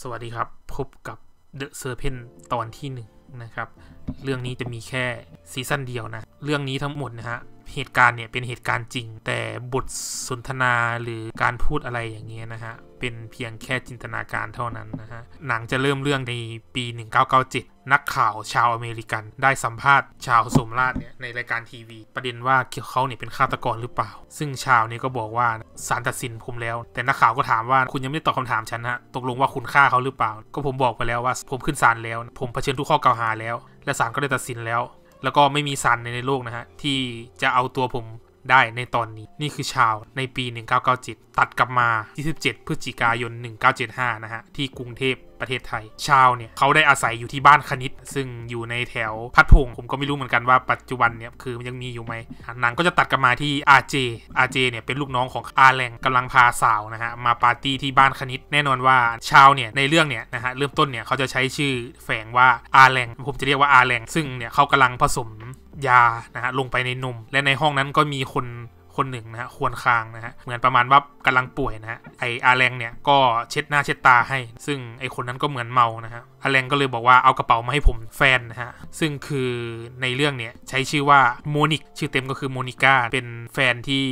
สวัสดีครับพบกับ The Serpent ตอนที่หนึ่งนะครับ เรื่องนี้จะมีแค่ซีซั่นเดียวนะ เรื่องนี้ทั้งหมดนะฮะเหตุการณ์เนี่ยเป็นเหตุการณ์จริง แต่บทสนทนาหรือการพูดอะไรอย่างเงี้ยนะฮะเป็นเพียงแค่จินตนาการเท่านั้นนะฮะ หนังจะเริ่มเรื่องในปี 1997 นักข่าวชาวอเมริกัน ได้สัมภาษณ์ชาวสมราชเนี่ยในรายการทีวี ประเด็นว่าเขาเนี่ยเป็นฆาตกรหรือเปล่า ซึ่งชาวนี่ก็บอกว่าสารตัดสินผมแล้ว แต่นักข่าวก็ถามว่าคุณยังไม่ได้ตอบคาถามฉันฮะ ตกลงว่าคุณฆ่าเขาหรือเปล่า ก็ผมบอกไปแล้วว่าผมขึ้นศาลแล้ว ผมเผชิญทุกข้อกล่าวหาแล้ว และศาลก็ได้ตัดสินแล้ว แล้วก็ไม่มีสารในโลกนะฮะที่จะเอาตัวผมได้ในตอนนี้นี่คือชาวในปี 1997 ตัดกลับมา 27 พฤศจิกายน 1975 นะฮะ ที่กรุงเทพประเทศไทย ชาวเนี่ยเขาได้อาศัยอยู่ที่บ้านคณิต ซึ่งอยู่ในแถวพัดพงผมก็ไม่รู้เหมือนกันว่าปัจจุบันเนี่ยคือยังมีอยู่ไหมหนังก็จะตัดกลับมาที่อาเจอาเจเนี่ยเป็นลูกน้องของอาแรงกำลังพาสาวนะฮะ มาปาร์ตี้ที่บ้านคณิต แน่นอนว่าชาวเนี่ยในเรื่องเนี่ยนะฮะเริ่มต้นเนี่ยเขาจะใช้ชื่อแฝงว่าอาแรงผมจะเรียกว่าอาแรงซึ่งเนี่ยเขากำลังผสมยานะฮะ ลงไปในนมและในห้องนั้นก็มีคน คนหนึ่ง นะฮะควรคาง นะฮะ เหมือนประมาณว่ากำลังป่วยนะฮะ ไออาแรงเนี่ย ก็เช็ดหน้าเช็ดตาให้ ซึ่งไอคนนั้นก็เหมือนเมา นะฮะอาแรงก็เลยบอกว่า เอากระเป๋ามาให้ผมแฟนนะฮะ ซึ่งคือในเรื่องเนี่ยใช้ชื่อว่าโมนิกชื่อเต็มก็คือโมนิก้าเป็นแฟนที่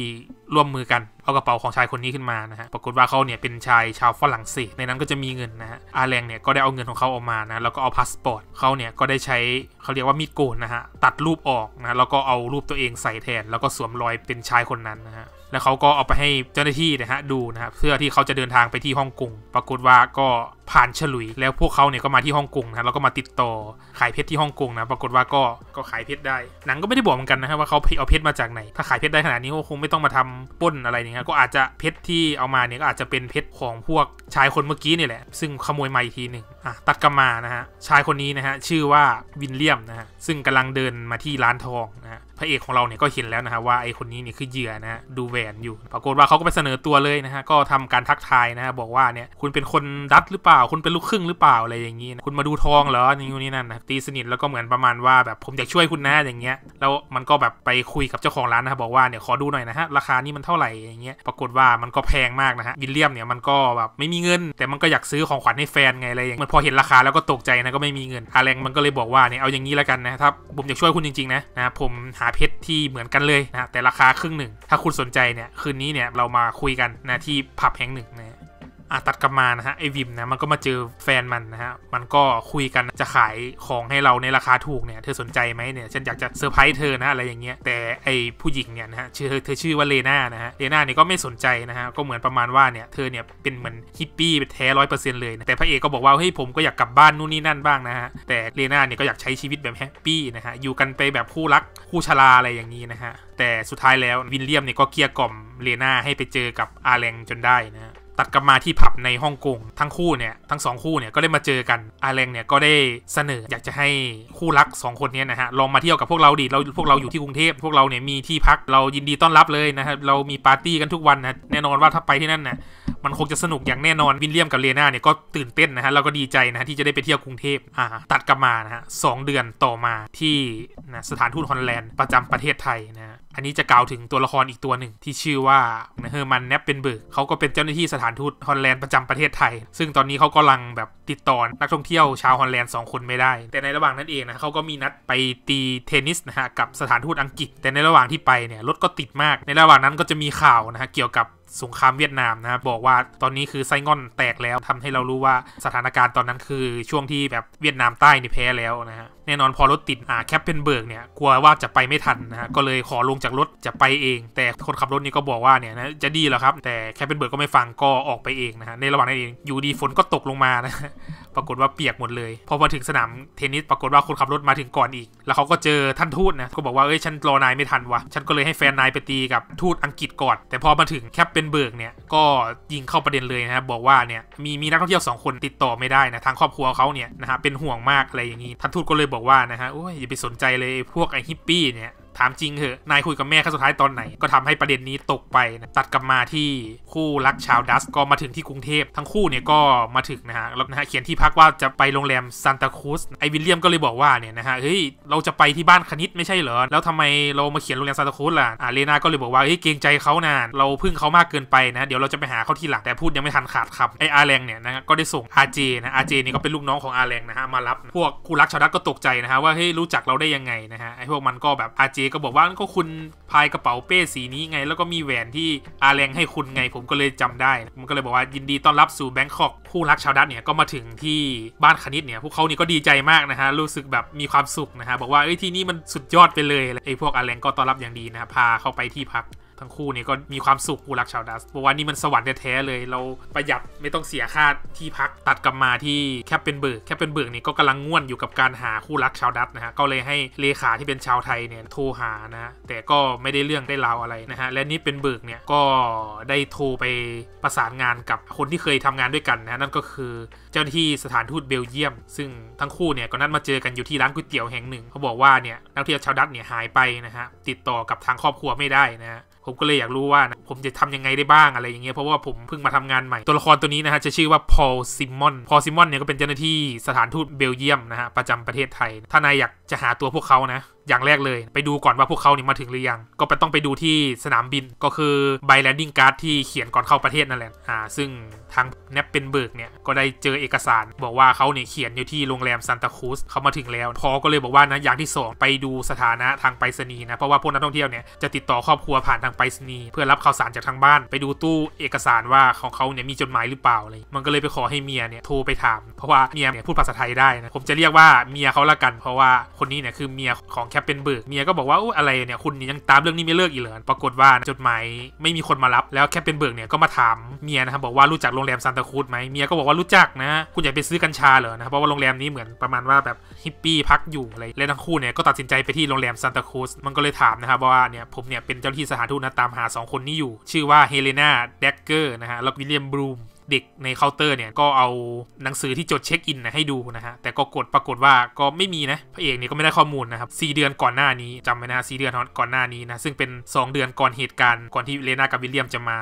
ร่วมมือกันเอากระเป๋าของชายคนนี้ขึ้นมานะฮะ ปรากฏว่าเขาเนี่ยเป็นชายชาวฝรั่งเศส ในนั้นก็จะมีเงินนะฮะ อาแรงเนี่ยก็ได้เอาเงินของเขาออกมานะแล้วก็เอาพาสปอร์ตเขาเนี่ยก็ได้ใช้เขาเรียกว่ามีดโกนนะฮะ ตัดรูปออกนะ แล้วก็เอารูปตัวเองใส่แทน แล้วก็สวมรอยเป็นชายคนนั้นนะฮะแล้วเขาก็เอาไปให้เจ้าหน้าที่นะฮะดูนะครับเพื่อที่เขาจะเดินทางไปที่ฮ่องกงปรากฏว่าก็ผ่านฉลุยแล้วพวกเขาเนี่ยก็มาที่ฮ่องกงนะแล้วก็มาติดต่อขายเพชรที่ฮ่องกงนะปรากฏว่าก็ก็ขายเพชรได้หนังก็ไม่ได้บอกเหมือนกันนะฮะว่าเขาเอาเพชรมาจากไหนถ้าขายเพชรได้ขนาดนี้ก็คงไม่ต้องมาทำป้นอะไรนี่ยก็อาจจะเพชรที่เอามาเนี่ยก็อาจจะเป็นเพชรของพวกชายคนเมื่อกี้นี่แหละซึ่งขโมยมาอีกทีหนึ่งอ่ะตัดกลมานะฮะชายคนนี้นะฮะชื่อว่าวินเลียมนะฮะซึ่งกำลังเดินมาที่ร้านทองนะฮะพระเอกของเราเนี่ยก็เห็นแล้วนะฮะว่าไอคนนี้เนี่ยคือเหยื่อนะฮะดูแหวนอยู่ ปรากฏว่าเขาก็ไปเสนอตัวเลยนะฮะก็ทำการทักทายนะฮะบอกว่าเนี่ยคุณเป็นคนดัตหรือเปล่าคุณเป็นลูกครึ่งหรือเปล่าอะไรอย่างนี้นะคุณมาดูทองเหรอนี่นี่นั่นนะตีสนิทแล้วก็เหมือนประมาณว่าแบบผมอยากช่วยคุณนะอย่างเงี้ยแล้วมันก็แบบไปคุยกับเจ้าของร้านนะฮะบอกว่าเนี่ยขอดูหน่อยนะฮะราคานี่มันเท่าไหร่อย่างเงี้ยปรากฏว่ามันก็แพงมากนะฮะวิลเลียมเนี่ยมันก็แบบไม่มีเงิน แต่มันก็อยากซื้อของขวัญให้แฟนไงอะไรอย่างเงี้ยมันพอเห็นราคาแล้วก็ตกใจนะก็ไม่มีเงินอาแรงมันก็เลยบอกว่าเนี่ยเอาอย่างนี้แล้วกันนะถ้าผมอยากช่วยคุณจริงๆนะนะผมหาาเพชรที่เหมือนกันเลยนะแต่ราคาครึ่งหนึ่งถ้าคุณสนใจเนี่ยคืนนี้เนี่ยเรามาคุยกันนะที่ผับแห่งหนึ่งนะอาตัดกลับมานะฮะไอวิมนะมันก็มาเจอแฟนมันนะฮะ มันก็คุยกันจะขายของให้เราในราคาถูกเนี่ย เธอสนใจไหมเนี่ย ฉันอยากจะเซอร์ไพรส์เธอนะอะไรอย่างเงี้ยแต่ไอผู้หญิงเนี่ยนะฮะเธอเธอชื่อว่าเลนานะฮะเลนาเนี่ยก็ไม่สนใจนะฮะ ก็เหมือนประมาณว่าเนี่ย เธอเนี่ยเป็นเหมือนฮิปปี้แท้ร้อยเปอร์เซ็นต์เลยนะ แต่พระเอกก็บอกว่าเฮ้ยผมก็อยากกลับบ้านนู่นนี่นั่นบ้างนะฮะแต่เลนาเนี่ยก็อยากใช้ชีวิตแบบแฮปปี้นะฮะอยู่กันไปแบบคู่รักคู่ชราอะไรอย่างนี้นะฮะแต่สุดท้ายแล้ววินเลียมเนี่ยก็เกลี้ยกล่อมเลนาให้ไปเจอกับอาแรงจนได้นะฮะตัดกลับมาที่ผับในฮ่องกงทั้งคู่เนี่ยทั้งสองคู่เนี่ย ก็ได้มาเจอกันอาแรงเนี่ยก็ได้เสนออยากจะให้คู่รัก2คนนี้นะฮะลองมา เที่ยวกับพวกเราดิเราพวกเราอยู่ที่กรุงเทพพวกเราเนี่ยมีที่พักเรายินดีต้อนรับเลยนะครับเรา มีปาร์ตี้กันทุกวันนะแน่นอนว่าถ้าไปที่นั่นนะมันคงจะสนุกอย่างแน่นอนวินเลียมกับเลนาเนี่ยก็ตื่นเต้นนะฮะแล้วก็ดีใจนะฮะที่จะได้ไปเที่ยวกรุงเทพอ่าตัดกลับมานะฮะสเดือนต่อมาที่นะสถานทูตฮอลแลนด์ประจำประเทศไทยนะฮะอันนี้จะกล่าวถึงตัวละครอีกตัวหนึ่งที่ชื่อว่าเฮอร์มันแนปเป็นเบิร์กเขาก็เป็นเจ้าหน้าที่สถานทูตฮอลแลนด์ประจำประเทศไทย ซึ่งตอนนี้เขากำลังแบบติดต่อนักท่องเที่ยวชาวฮอลแลนด์ 2 คนไม่ได้ แต่ในระหว่างนั้นเองนะเขาก็มีนัดไปตีเทนนิสนะฮะกับสถานทูตอังกฤษ แต่ในระหว่างที่ไปเนี่ยรถก็ติดมากในระหว่างนั้นก็จะมีข่าวนะฮะเกี่ยวกับสงครามเวียดนามนะครับ บอกว่าตอนนี้คือไซงอนแตกแล้วทำให้เรารู้ว่าสถานการณ์ตอนนั้นคือช่วงที่แบบเวียดนามใต้นี่แพ้แล้วนะฮะแน่นอนพอรถติดอ่าแคปเปนเบิร์กเนี่ย กลัวว่าจะไปไม่ทันนะฮะก็เลยขอลงจากรถจะไปเอง แต่คนขับรถนี่ก็บอกว่าเนี่ยนะจะดีเหรอครับ แต่แคปเปนเบิร์กก็ไม่ฟังก็ออกไปเองนะฮะในระหว่างนั้นเองอยู่ดีฝนก็ตกลงมานะปรากฏว่าเปียกหมดเลยพอมาถึงสนามเทนนิสปรากฏว่าคนขับรถมาถึงก่อนอีก แล้วเขาก็เจอท่านทูตนะก็บอกว่าเอ้ยฉันรอนายไม่ทันวะฉันก็เลยให้แฟนนายไปตีกับทูตอังกฤษก่อน แต่พอมาถึงแคปเปนเบิร์กเนี่ยก็ยิงเข้าประเด็นเลยนะครับบอกว่าเนี่ยมีมีนักท่องเที่ยว2คนติดต่อไม่ได้นะทางครอบครัวเขาเนี่ยนะฮะเป็นห่วงมากอะไรอย่างนี้ท่านทูตก็เลยบบอกว่า นะฮะโอ้ยอย่า ไปสนใจเลยพวก ไอฮิปปี้ เนี่ยถามจริงเหอะนายคุยกับแม่ครั้งสุดท้ายตอนไหนก็ทำให้ประเด็นนี้ตกไปนะตัดกลับมาที่คู่รักชาวดัสก็มาถึงที่กรุงเทพทั้งคู่เนี่ยก็มาถึงนะฮะแล้วนะฮะ เขียนที่พักว่าจะไปโรงแรมซานตาครูสไอวิลเลียมก็เลยบอกว่าเนี่ยนะฮะเฮ้ย เราจะไปที่บ้านคณิตไม่ใช่เหรอ แล้วทำไมเรามาเขียนโรงแรมซานตาครูสล่ะอ่าเลนาก็เลยบอกว่าเฮ้ยเกรงใจเขานานเราพึ่งเขามากเกินไปนะเดี๋ยวเราจะไปหาเขาที่หลังแต่พูดยังไม่ทันขาดคำไออาแรงเนี่ยนะก็ได้ส่งอาเจนะอาเจนี่ก็เป็นลูกน้องของอาแรงนะฮะมารับพวกคู่รักชาวดัสก็ตกใจนะฮะว่าเฮ้ยรู้จักเราได้ยังไงนะฮะไอพวกมันก็แบบอาเจก็บอกว่าก็คุณพายกระเป๋าเป้สีนี้ไง แล้วก็มีแหวนที่อาแรงให้คุณไงผมก็เลยจำได้ มันก็เลยบอกว่ายินดีต้อนรับสู่แบงคอกคู่รักชาวดัตเนี่ยก็มาถึงที่บ้านคณิตเนี่ยพวกเขานี่ก็ดีใจมากนะฮะรู้สึกแบบมีความสุขนะฮะบอกว่าเอ้ย ที่นี่มันสุดยอดไปเลยไอ้พวกอาแรงก็ต้อนรับอย่างดีนะพาเข้าไปที่พักทั้งคู่นี่ก็มีความสุขกูรักชาวดัสบอกว่านี่มันสวรรค์แท้ๆเลยเราประหยัดไม่ต้องเสียค่าที่พักตัดกลับมาที่แคปเป็นเบิร์กแคปเป็นเบิร์กนี่ก็กำลังง่วนอยู่กับการหาคู่รักชาวดัสนะฮะก็เลยให้เลขาที่เป็นชาวไทยเนี่ยโทรหานะ แต่ก็ไม่ได้เรื่องได้ราวอะไรนะฮะและนี่เป็นเบิร์กเนี่ยก็ได้โทรไปประสานงานกับคนที่เคยทำงานด้วยกันนะนั่นก็คือเจ้าหน้าที่สถานทูตเบลเยียม ซึ่งทั้งคู่เนี่ยก็นัดมาเจอกันอยู่ที่ร้านก๋วยเตี๋ยวแห่งหนึ่งเขาบอกว่าเนี่ยนักเที่ยวชาวดัตเนี่ยหายไปนะฮะติดต่อกับทางครอบครัวไม่ได้นะฮะผมก็เลยอยากรู้ว่าผมจะทำยังไงได้บ้างอะไรอย่างเงี้ย เพราะว่าผมเพิ่งมาทำงานใหม่ ตัวละครตัวนี้นะฮะ จะชื่อว่าพอลซิมอนพอลซิมอนเนี่ยก็เป็นเจ้าหน้าที่สถานทูตเบลเยียมนะฮะ ประจำประเทศไทย ถ้านายอยากจะหาตัวพวกเขานะอย่างแรกเลยไปดูก่อนว่าพวกเขาเนี่ยมาถึงหรือยัง ก็ไปต้องไปดูที่สนามบินก็คือ ใบแลนดิ้งการ์ดที่เขียนก่อนเข้าประเทศนั่นแหละอ่าซึ่งทางแนปเป็นเบิร์กเนี่ยก็ได้เจอเอกสาร บอกว่าเขาเนี่ยเขียนอยู่ที่โรงแรมซันตาครูสเขามาถึงแล้ว พอก็เลยบอกว่านะ อย่างที่ 2 ไปดูสถานะทางไปรษณีย์นะ เพราะว่าพวกนักท่องเที่ยวเนี่ย จะติดต่อครอบครัวผ่านทางไปรษณีย์เพื่อรับข่าวสารจากทางบ้าน ไปดูตู้เอกสารว่าของเขาเนี่ยมีจดหมายหรือเปล่าอะไรมันก็เลยไปขอให้เมียเนี่ยโทรไปถาม เพราะว่าเมียเนี่ยพูดภาษาไทยได้นะผมจะเรียกว่าเมียเขาละกัน เพราะว่าคนนี้เนี่ยคือเมียของปเป็นเบิร์กเมียก็บอกว่าออะไรเนี่ยคุณยังตามเรื่องนี้ไม่เลิกอีกเหรอปรากฏว่าจดหมายไม่มีคนมารับแล้วแคปเป็นเบิร์กเนี่ยก็มาถามเมียนะครับบอกว่ารู้จักโรงแรมซานตาคูดไหมเมียก็บอกว่ารู้จักนะคุณอยากไปซื้อกัญชาเหรอนะครับเพราะว่าโรงแรมนี้เหมือนประมาณว่าแบบฮิปปี้พักอยู่อะไรและทั้งคู่เนี่ยก็ตัดสินใจไปที่โรงแรมซานตาคูดมันก็เลยถามนะครับว่าเนี่ยผมเนี่ยเป็นเจ้าที่สถานทูตนะตามหา 2 คนนี้อยู่ ชื่อว่าเฮเลนาแดกเกอร์นะฮะแล้ววิลเลียมบรูมเด็กในเคาน์เตอร์เนี่ยก็เอาหนังสือที่จดเช็คอินนะให้ดูนะฮะแต่ก็กดปรากฏว่าก็ไม่มีนะพระเอกเนี่ยก็ไม่ได้ข้อมูลนะครับสเดือนก่อนหน้านี้จำไว้นะสเดือนก่อนหน้านี้นะซึ่งเป็น 2 เดือนก่อนเหตุการณ์ก่อนที่เลนากับวิลเลียมจะมา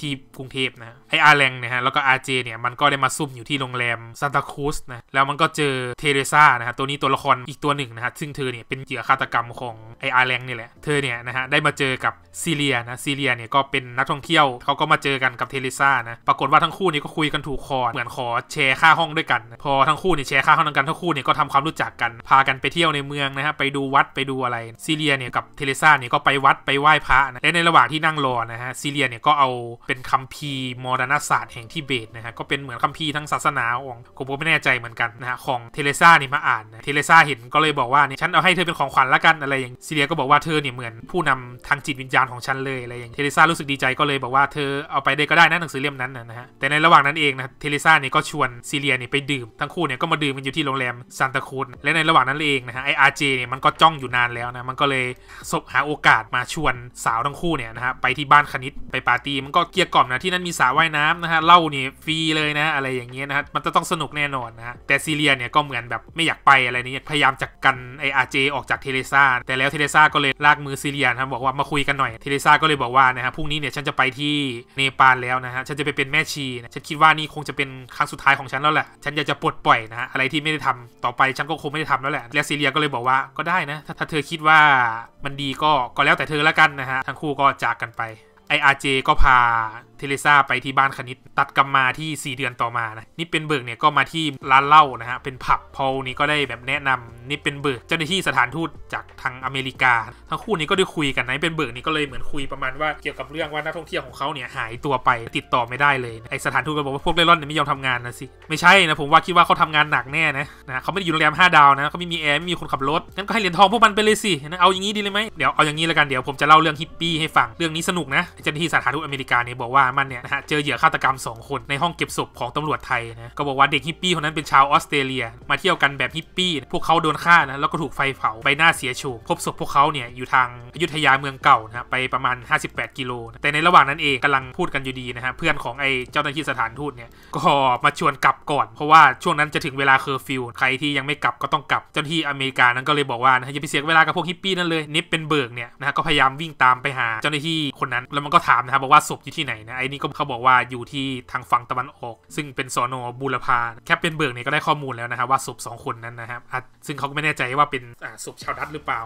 ที่กรุงเทพนะไออาร์แรงเนี่ยฮะแล้วก็อาร์เจเนี่ยมันก็ได้มาซุ่มอยู่ที่โรงแรมซานตาครูสนะแล้วมันก็เจอเทเรซ่านะฮะตัวนี้ตัวละครอีกตัวหนึ่งนะฮะซึ่งเธอเนี่ยเป็นเหยื่อฆาตกรรมของไออาร์แรงนี่แหละเธอเนี่ยนะฮะได้มาเจอกับซีเรียนะซีเรียเนี่ยก็เป็นนักท่องเที่ยวเขาก็มาเจอกันกับเทเรซ่านะปรากฏว่าทั้งคูู่่นี่ก็คุยกันถูกคอ เหมือนขอแชร์ค่าห้องด้วยกันพอทั้งคู่เนี่ยแชร์ค่าห้องกันทั้งคู่เนี่ยก็ทำความรู้จักกันพากันไปเที่ยวในเมืองนะฮะไปดูวัดไปดูอะไรซีเรียเนี่ยกับเทเลซ่าเนี่ยก็ไปวัดไปไหว้พระนะและในระหว่างที่นั่งรอนะฮะซีเรียเนี่ยก็เอาเป็นคัมภีร์มรณศาสตร์แห่งที่เบตนะฮะก็เป็นเหมือนคัมภีร์ทั้งศาสนาของผมก็ไม่แน่ใจเหมือนกันนะฮะของเทเลซ่านี่มาอ่านนะเทเลซ่าเห็นก็เลยบอกว่าเนี่ยฉันเอาให้เธอเป็นของขวัญละกันอะไรอย่างซีเรียก็บอกว่าเธอเนี่ยเหมือนผู้นำทางจิตวิญญาณของฉันเลยอะไรอย่างเทเลซารู้สึกดีใจก็เลยบอกว่าเธอเอาไปได้ก็ได้นะหนังสือเล่มนั้นนะฮะแต่ในในระหว่างนั้นเองนะเทเรซาเนี่ยก็ชวนซีเลียเนี่ยไปดื่มทั้งคู่เนี่ยก็มาดื่มกันอยู่ที่โรงแรมซานตาคูนและในระหว่างนั้นเองนะฮะไออาร์เจเนี่ยมันก็จ้องอยู่นานแล้วนะมันก็เลยสบหาโอกาสมาชวนสาวทั้งคู่เนี่ยนะฮะไปที่บ้านคณิตไปปาร์ตี้มันก็เกียร์กล่อมนะที่นั่นมีสาวว่ายน้ำนะฮะเล่าเนี่ยฟรีเลยนะอะไรอย่างเงี้ยนะฮะมันจะต้องสนุกแน่นอนนะฮะแต่ซีเลียเนี่ยก็เหมือนแบบไม่อยากไปอะไรนี้พยายามจัดกกันไออาร์เจออกจากเทเรซาแต่แล้วเทเรซาก็เลยลากมือซีเลียนะบอกว่ามาคุยกันหน่อยเทเรซาก็เลยบอกว่านะฮะพรุ่งนี้เนี่ยฉันจะไปที่เนปาลแล้วนะฮะฉันจะไปเป็นแม่ชีฉันคิดว่านี่คงจะเป็นครั้งสุดท้ายของฉันแล้วแหละ ฉันอยากจะปลดปล่อยนะฮะ อะไรที่ไม่ได้ทำต่อไปฉันก็คงไม่ได้ทำแล้วแหละ และซีเรียก็เลยบอกว่าก็ได้นะ ถ้าเธอคิดว่ามันดีก็ก็แล้วแต่เธอละกันนะฮะ ทั้งคู่ก็จากกันไปไออาร์เจก็พาเทเลซาไปที่บ้านคณิตตัดกลับมาที่ 4 เดือนต่อมานะนี่เป็นเบิร์กเนี่ยก็มาที่ร้านเหล้านะฮะเป็นผับพอลนี่ก็ได้แบบแนะนำนี่เป็นเบิร์กเจ้าหน้าที่สถานทูตจากทางอเมริกาทั้งคู่นี้ก็ได้คุยกันนะเป็นเบิร์กนี่ก็เลยเหมือนคุยประมาณว่าเกี่ยวกับเรื่องว่านักท่องเที่ยวของเขาเนี่ยหายตัวไปติดต่อไม่ได้เลยไอสถานทูตก็บอกว่าพวกเร่ร่อนเนี่ยไม่ยอมทำงานนะสิไม่ใช่นะผมว่าคิดว่าเขาทำงานหนักแน่นะนะเขาไม่ได้อยู่โรงแรม5ดาวนะเขาไม่มีแอร์ไม่มีคนขับรถงั้นก็ให้เหรียญทองพวกมันไปเลยสินะเอาอย่างนี้ดีเลยไหมเดี๋ยวเอาอย่างนี้แล้วกันเดี๋ยวผมจะเล่าเรื่องฮิปปี้ให้ฟังเรื่องนี้สนุกนะเจ้าหน้าที่สถานทูตอเมริกาเนี่ยบอกว่ามันเนี่ยนะฮะเจอเหยื่อฆาตกรรม 2 คนในห้องเก็บศพของตำรวจไทยนะก็บอกว่าเด็กฮิปปี้คนนั้นเป็นชาวออสเตรเลีย มาเที่ยวกันแบบฮิปปี้ พวกเขาโดนฆ่านะแล้วก็ถูกไฟเผาใบหน้าเสียโฉมพบศพพวกเขาเนี่ยอยู่ทางอยุธยาเมืองเก่านะไปประมาณ 58 กิโลนะแต่ในระหว่างนั้นเองกำลังพูดกันอยู่ดีนะฮะเพื่อนของไอ้เจ้าหน้าที่สถานทูตเนี่ยก็มาชวนกลับก่อนเพราะว่าช่วงนั้นจะถึงเวลาเคอร์ฟิวใครที่ยังไม่กลับก็ต้องกลับเจ้าหน้าที่อเมริกานั้นก็เลยบอกว่านะอย่าไปเสียเวลากับพวกฮิปปี้นั่นเลยนิปเป็นเบิร์กเนี่ยนะก็พยายามวิ่งตามไปหาเจ้าหน้าที่คนนั้นแล้วันก็ถามนะครับบอกว่าศพอยู่ที่ไหนนะไอ้นี่ก็เขาบอกว่าอยู่ที่ทางฝั่งตะวันออก ซึ่งเป็นสอนอบูรพาแคปเป็นเบิร์กเนี่ยก็ได้ข้อมูลแล้วนะครับ ว่าศพ2คนนั้นนะครับซึ่งเขาก็ไม่แน่ใจว่าเป็นศพชาวดัตหรือเปล่า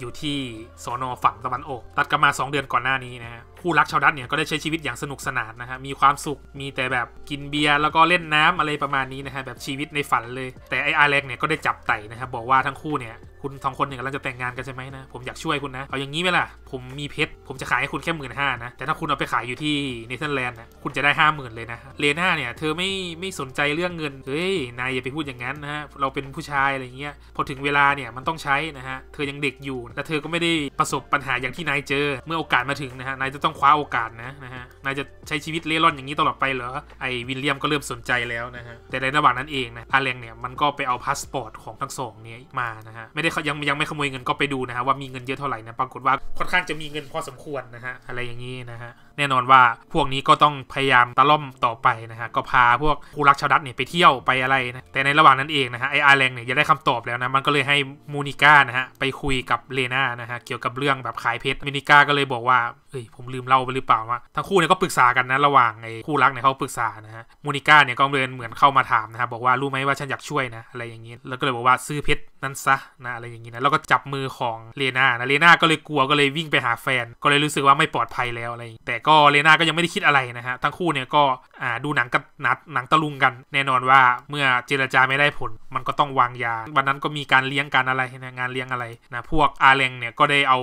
อยู่ที่สอนอฝั่งตะวันออก ตัดกันมา 2 เดือนก่อนหน้านี้นะครับู้รักชาวดัตเนี่ยก็ได้ใช้ชีวิตอย่างสนุกสนานนะฮะมีความสุขมีแต่แบบกินเบียร์แล้วก็เล่นน้ำอะไรประมาณนี้นะฮะแบบชีวิตในฝันเลย แต่ไออาร์เล็กเนี่ยก็ได้จับไต่นะครับบอกว่าทั้งคู่เนี่ยคุณสองคนเนี่ยกำลังจะแต่งงานกันใช่ไหมนะผมอยากช่วยคุณนะ เอาอย่างนี้ไหมล่ะผมมีเพชรผมจะขายให้คุณแค่หมื่นห้านะแต่ถ้าคุณเอาไปขายอยู่ที่เนเธอร์แลนด์นะคุณจะได้ห้าหมื่นเลยนะเลน่าเนี่ย เธอไม่ไม่สนใจเรื่องเงินเฮ้ยนายอย่าไปพูดอย่างนั้นนะฮะเราเป็นผู้ชายอะไรเงี้ยพอถึงเวลาเนี่ยมันต้องใช้นะฮะเธอยังเด็กอยู่และเธอก็ไม่ได้ประสบปัญหาอย่างที่นายเจอ เมื่อโอกาสมาถึงนะฮะนายจะต้องคว้าโอกาสนะนะฮะนายจะใช้ชีวิตเล่ร่อนอย่างนี้ตลอดไปเหรอไอ้วินเลียมก็เริ่มสนใจแล้วนะฮะแต่ในระหว่างนั้นเองนะอาแรงเนี่ยมันก็ไปเอาพาสปอร์ตของทั้งสองเนี่ยมานะฮะไม่ได้ยังยังไม่ขโมยเงินก็ไปดูนะฮะว่ามีเงินเยอะเท่าไหร่นะปรากฏว่า ค่อนข้างจะมีเงินพอสมควรนะฮะอะไรอย่างนี้นะฮะแน่นอนว่าพวกนี้ก็ต้องพยายามตะล่อมต่อไปนะฮะ ก็พาพวก คู่รักชาวดัตเนี่ย ไปเที่ยวไปอะไรนะ แต่ในระหว่างนั้นเองนะฮะ ไออาร์แรงเนี่ยจะได้คำตอบแล้วนะ มันก็เลยให้มูนิก้านะฮะ ไปคุยกับเลนานะฮะ เกี่ยวกับเรื่องแบบขายเพชรมูนิก้าก็เลยบอกว่า เอ้ยผมลืมเล่าไปหรือเปล่าวะทั้งคู่เนี่ยก็ปรึกษากันนะ ระหว่างไอคู่รักเนี่ยเขาปรึกษานะฮะมูนิก้าเนี่ยก็เลยเหมือนเข้ามาถามนะฮะบอกว่ารู้ไหมว่าฉันอยากช่วยนะอะไรอย่างนี้แล้วก็เลยบอกว่าซื้อเพชรนั้นซะนะอะไรอย่างนี้นะแล้วก็จับมือของเลนานะเลนาก็เลยกลัวก็เลยวิ่งไปหาแฟนก็เลยรู้สึกว่าไม่ปลอดภัยแล้วอะไรแต่ก็เลนาก็ยังไม่ได้คิดอะไรนะฮะ ทั้งคู่เนี่ยก็ดูหนังกันนัดหนังตะลุงกันแน่นอนว่าเมื่อเจรจาไม่ได้ผลมันก็ต้องวางยาวันนั้นก็มีการเลี้ยงการอะไรนะงานเลี้ยงอะไรนะ พวกอาเลงเนี่ยก็ได้เอา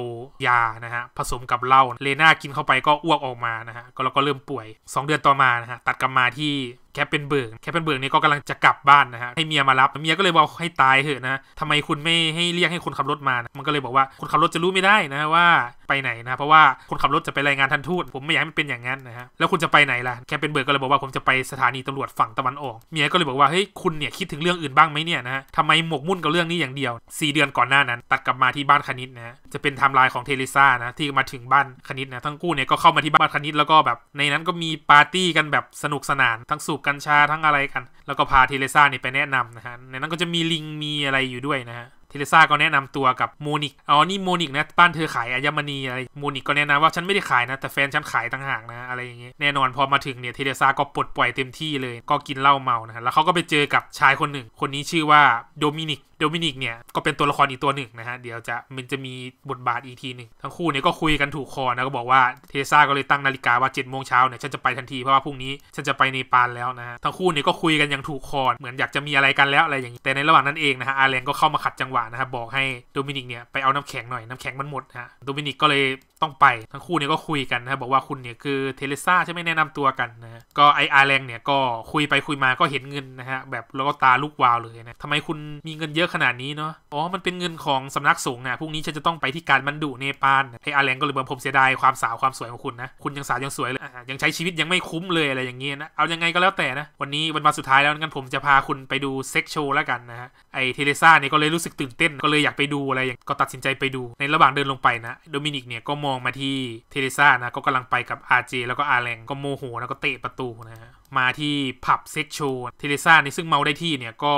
ยานะฮะ ผสมกับเหล้าเลนากินเข้าไปก็อ้วกออกมานะฮะก็แล้วก็เริ่มป่วย 2 เดือนต่อมานะฮะ ตัดกลับมาที่แคปเป็นเบิร์กแคปเป็นเบิร์กนี่ก็กำลังจะกลับบ้านนะฮะให้เมียมารับเมียก็เลยบอกให้ตายเถอะนะทำไมคุณไม่ให้เรียกให้คนขับรถมานะมันก็เลยบอกว่าคนขับรถจะรู้ไม่ได้นะว่าไปไหนนะเพราะว่าคนขับรถจะไปรายงานทันทูตผมไม่อยากให้มันเป็นอย่างนั้นนะฮะแล้วคุณจะไปไหนล่ะแคปเปนเบิร์กก็เลยบอกว่าผมจะไปสถานีตำรวจฝั่งตะวันออกเมียก็เลยบอกว่าเฮ้ยคุณเนี่ยคิดถึงเรื่องอื่นบ้างไหมเนี่ยนะทำไมหมกมุ่นกับเรื่องนี้อย่างเดียว 4 เดือนก่อนหน้านั้น ตัดกลับมาที่บ้านคณิตนะจะเป็นไทม์ไลน์ของเทเลซ่านะที่มาถึงบ้านคณิตนะ ทั้งคู่เนี่ยก็เข้ามาที่บ้านคณิตแล้วก็แบบในนั้นก็มีปาร์ตี้กันแบบสนุกสนาน ทั้งสูบกัญชาทั้งอะไรกัน แล้วก็พาเทเลซ่าเนี่ยไปแนะนำนะฮะในนั้นก็จะมีลิงมีอะไรอยู่ด้วยนะฮะเทเลซาก็แนะนำตัวกับโมนิก อ๋อนี่โมนิกนะบ้านเธอขายอัญมณีอะไรโมนิกก็แนะนำว่าฉันไม่ได้ขายนะ แต่แฟนฉันขายต่างหากนะอะไรอย่างเงี้ยแน่นอนพอมาถึงเนี่ย เทเลซาก็ปลดปล่อยเต็มที่เลยก็กินเหล้าเมานะแล้วเขาก็ไปเจอกับชายคนหนึ่งคนนี้ชื่อว่าโดมินิกโดมินิกเนี่ยก็เป็นตัวละครอีกตัวหนึ่งนะฮะเดี๋ยวจะมันจะมีบทบาทอีกทีหนึ่งทั้งคู่เนี่ยก็คุยกันถูกคอนะก็บอกว่าเทซ่าก็เลยตั้งนาฬิกาว่า7จ็ดโมงเช้าเนี่ยฉันจะไปทันทีเพราะว่าพรุ่งนี้ฉันจะไปเนปาลแล้วนะฮะทั้งคู่เนี่ยก็คุยกันอย่างถูกคอเหมือนอยากจะมีอะไรกันแล้วอะไรอย่างนี้แต่ในระหว่างนั้นเองนะฮะอาแลนก็เข้ามาขัดจังหวะนะครับบอกให้โดมินิกเนี่ยไปเอาน้ำแข็งหน่อยน้ำแข็งมันหมดฮะโดมินิกก็เลยต้องไปทั้งคู่เนี่ยก็คุยกันนะบอกว่าคุณเนี่ยคือเทเลซ่าใช่ไหมแนะนำตัวกันนะก็ไออาแรนเนี่ยก็คุยไปคุยมาก็เห็นเงินนะฮะแบบแล้วก็ตาลุกวาวเลยนะทำไมคุณมีเงินเยอะขนาดนี้เนาะ อ๋อ มันเป็นเงินของสำนักสูงนะพรุ่งนี้ฉันจะต้องไปที่การมันดุเนปาล ไออาแรงก็เลยบอกผมเสียดายความสาวความสวยของคุณนะ คุณยังสาวยังสวยเลย ยังใช้ชีวิตยังไม่คุ้มเลยอะไรอย่างเงี้ยนะ เอายังไงก็แล้วแต่นะ วันนี้วันมาสุดท้ายแล้วงั้นผมจะพาคุณไปดูเซ็กโชว์แล้วกันนะฮะ ไอเทเรซ่าเนี่ยก็เลยรู้สึกตื่นเต้น ก็เลยอยากไปดูอะไร อย่างก็ตัดสินใจไปดู ในระหว่างเดินลงไปนะโดมินิกเนี่ยก็มองมาที่เทเรซ่านะ ก็กำลังไปกับอาเจแล้วก็อาแรงก็โมโห แล้วก็เตะประตูนะฮะมาที่ผับเซ็กชวเทเรซ่าในซึ่งเมาได้ที่เนี่ยก็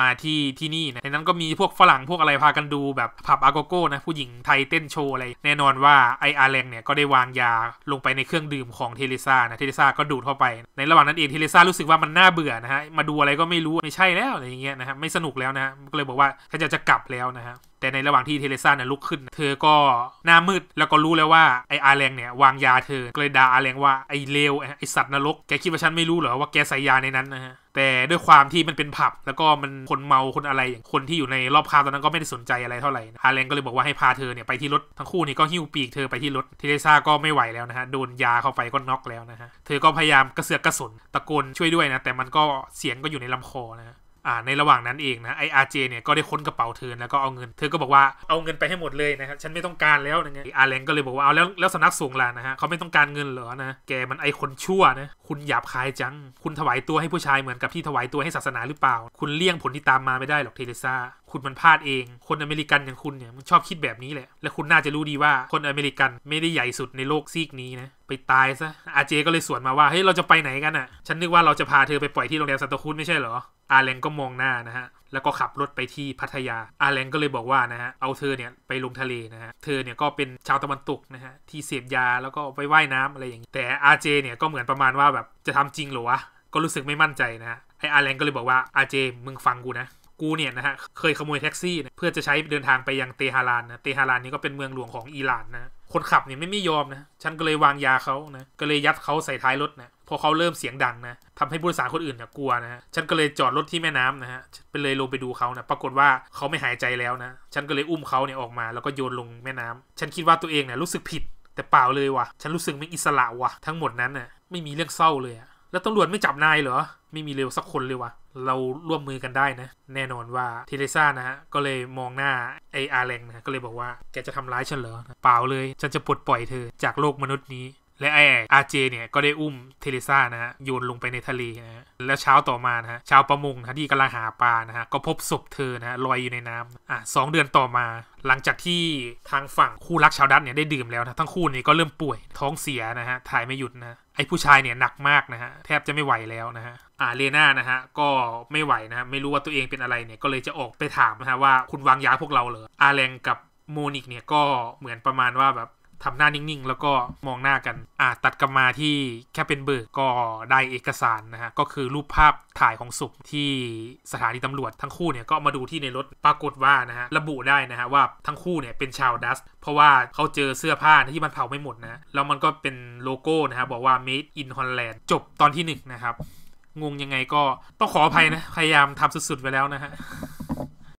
มาที่ที่นี่นะในนั้นก็มีพวกฝรั่งพวกอะไรพากันดูแบบผับอาโกโก้นะผู้หญิงไทยเต้นโชว์อะไรแน่นอนว่าไออาร์แรงเนี่ยก็ได้วางยาลงไปในเครื่องดื่มของเทเลซ่านะเทเลซ่าก็ดูดเข้าไป ในระหว่างนั้นเองเทเลซ่ารู้สึกว่ามันน่าเบื่อนะฮะมาดูอะไรก็ไม่รู้ไม่ใช่แล้วอะไรอย่างเงี้ยนะฮะไม่สนุกแล้วนะฮะก็เลยบอกว่าเขาจะจะกลับแล้วนะฮะแต่ในระหว่างที่เทเลซ่าเนี่ยลุกขึ้น เธอก็หน้ามืดแล้วก็รู้แล้วว่าไออาแรงเนี่ย วางยาเธอก็เลยด่าอาแรงว่าไอเลว ไอสัตว์นรก แกคิดว่าฉันไม่รู้เหรอว่าแกใส่ยาในนั้นนะฮะแต่ด้วยความที่มันเป็นผับแล้วก็มันคนเมาคนอะไร อย่างคนที่อยู่ในรอบคาตอนนั้นก็ไม่ได้สนใจอะไรเท่าไหร่อาแรงก็เลยบอกว่าให้พาเธอเนี่ยไปที่รถทั้งคู่นี่ก็หิ้วปีกเธอไปที่รถเทเลซ่าก็ไม่ไหวแล้วนะฮะโดนยาเข้าไปก็น็อกแล้วนะฮะเธอก็พยายามกระเสือกกระสนตะโกนช่วยด้วยนะแต่มันก็เสียงก็อยู่ในลำคอนะฮะอ่าในระหว่างนั้นเองนะไออาร์เจเนี่ยก็ได้ค้นกระเป๋าเธอแล้วก็เอาเงินเธอก็บอกว่าเอาเงินไปให้หมดเลยนะครับ ฉันไม่ต้องการแล้วนะไงอาแรงก็เลยบอกว่าเอาแล้วแล้วสำนักสูงล่ะนะฮะเขาไม่ต้องการเงินเหรอนะแกมันไอคนชั่วนะคุณหยาบคายจัง คุณถวายตัวให้ผู้ชายเหมือนกับที่ถวายตัวให้ศาสนาหรือเปล่า คุณเลี่ยงผลที่ตามมาไม่ได้หรอกเทเลซาคุณมันพลาดเอง คนอเมริกันอย่างคุณเนี่ยมันชอบคิดแบบนี้แหละ และคุณน่าจะรู้ดีว่า คนอเมริกันไม่ได้ใหญ่สุดในโลกซีกนี้นะ ไปตายซะ อาเจ ก็เลยสวนมาว่าเฮ้ยเราจะไปไหนกันอะ่ะ ฉันนึกว่าเราจะพาเธอไปปล่อยที่โรงแรมซานตาคูนไม่ใช่เหรอ อาแรงก็มองหน้านะฮะ แล้วก็ขับรถไปที่พัทยา อาแรงก็เลยบอกว่านะฮะ เอาเธอเนี่ยไปลงทะเลนะฮะ เธอเนี่ยก็เป็นชาวตะวันตกนะฮะที่เสพยาแล้วก็ไปไว่ายน้ำอะไรอย่างนี้แต่อาเจเนี่ยก็เหมือนประมาณว่าแบบจะทำจริงหรอวะ ก็รู้สึกไม่มั่นใจนะฮะไออาแรงก็เลยบอกว่าอาเจมึงฟังกูนะกูเนี่ยนะฮะ เคยขโมยแท็กซี่เพื่อจะใช้เดินทางไปยังเตหะรานนะเตหะรานนี่ก็เป็นเมืองหลวงของอิหร่านนะคนขับเนี่ยไม่ไม่ยอมนะ ฉันก็เลยวางยาเขานะก็เลยยัดเขาใส่ท้ายรถนะพอเขาเริ่มเสียงดังนะทำให้ผู้โดยสารคนอื่นเนี่ยกลัวนะฉันก็เลยจอดรถที่แม่น้ำนะฮะไปเลยลงไปดูเขานะปรากฏว่าเขาไม่หายใจแล้วนะ ฉันก็เลยอุ้มเขาเนี่ยออกมา แล้วก็โยนลงแม่น้ำ ฉันคิดว่าตัวเองเนี่ยรู้สึกผิดแต่เปล่าเลยว่ะฉันรู้สึกไม่อิสระว่ะทั้งหมดนั้นน่ะไม่มีเรื่องเศร้าเลยอะแล้วตำรวจไม่จับนายเหรอไม่มีเร็วสักคนเลยวะ่ะเราร่วมมือกันได้นะ แน่นอนว่าเทเรซ่านะฮะ ก็เลยมองหน้า ไออาแรงนะก็เลยบอกว่า แกจะทำร้ายฉันเหรอเปล่าเลย ฉันจะปลดปล่อยเธอจากโลกมนุษย์นี้ และไออารเจเนี่ยก็ได้อุ้มเทเรซ่านะฮะโยนลงไปในทะเลนะฮะแล้วเช้าต่อมานะฮะชาวประมงนะที่กำลังหาปลานะฮะ ก็พบศพเธอนะฮะลอยอยู่ในน้ำอ่ะสองเดือนต่อมา หลังจากที่ทางฝั่งคู่รักชาวดัตเนี่ยได้ดื่มแล้วนะทั้งคู่นี่ก็เริ่มป่วยท้องเสียนะฮะถ่ายไม่หยุดนะไอผู้ชายเนี่ยหนักมากนะฮะแทบจะไม่ไหวแล้วนะฮะอาเลน่านะฮะ ก็ไม่ไหวนะฮะ ไม่รู้ว่าตัวเองเป็นอะไรเนี่ย ก็เลยจะออกไปถามนะฮะว่าคุณวางยาพวกเราเหรออาแรงกับโมนิกเนี่ยก็เหมือนประมาณว่าแบบ ทำหน้านิ่งๆ แล้วก็มองหน้ากันอ่าตัดกลับมาที่แคปเป็นเบิร์กก็ได้เอกสารนะฮะ ก็คือรูปภาพถ่ายของศพที่สถานีตำรวจ ทั้งคู่เนี่ยก็มาดูที่ในรถปรากฏว่านะฮะระบุได้นะฮะว่าทั้งคู่เนี่ยเป็นชาวดัสเพราะว่าเขาเจอเสื้อผ้าที่มันเผาไม่หมดนะแล้วมันก็เป็นโลโก้นะฮะบอกว่า made in Holland จบตอนที่1นนะครับงงยังไงก็ต้องขออภัยนะ พยายามทำสุดๆ ไปแล้วนะฮะ